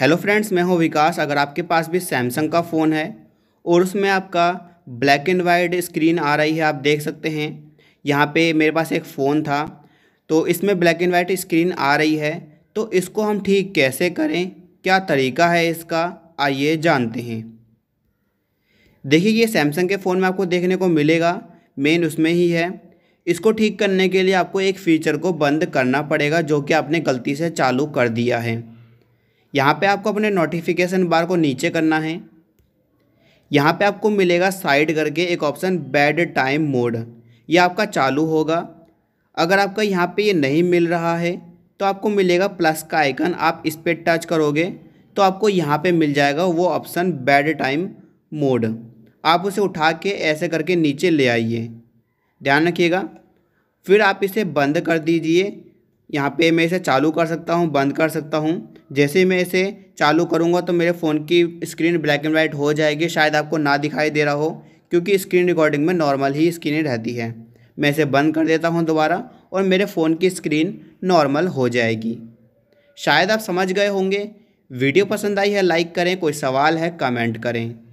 hello friends मैं हूं विकास अगर आपके पास भी सैमसंग का फ़ोन है और उसमें आपका ब्लैक एंड वाइट स्क्रीन आ रही है आप देख सकते हैं यहाँ पे मेरे पास एक फ़ोन था तो इसमें ब्लैक एंड वाइट स्क्रीन आ रही है तो इसको हम ठीक कैसे करें क्या तरीका है इसका आइए जानते हैं देखिए ये सैमसंग के फ़ोन में आपको देखने को मिलेगा मेन उसमें ही है इसको ठीक करने के लिए आपको एक फ़ीचर को बंद करना पड़ेगा जो कि आपने गलती से चालू कर दिया है यहाँ पे आपको अपने नोटिफिकेशन बार को नीचे करना है यहाँ पे आपको मिलेगा साइड करके एक ऑप्शन बेड टाइम मोड ये आपका चालू होगा अगर आपका यहाँ पे ये नहीं मिल रहा है तो आपको मिलेगा प्लस का आइकन आप इस पर टच करोगे तो आपको यहाँ पे मिल जाएगा वो ऑप्शन बैड टाइम मोड आप उसे उठा के ऐसे करके नीचे ले आइए ध्यान रखिएगा फिर आप इसे बंद कर दीजिए यहाँ पे मैं इसे चालू कर सकता हूँ बंद कर सकता हूँ जैसे ही मैं इसे चालू करूँगा तो मेरे फ़ोन की स्क्रीन ब्लैक एंड वाइट हो जाएगी शायद आपको ना दिखाई दे रहा हो क्योंकि स्क्रीन रिकॉर्डिंग में नॉर्मल ही स्क्रीन रहती है मैं इसे बंद कर देता हूँ दोबारा और मेरे फ़ोन की स्क्रीन नॉर्मल हो जाएगी शायद आप समझ गए होंगे वीडियो पसंद आई है लाइक करें कोई सवाल है कमेंट करें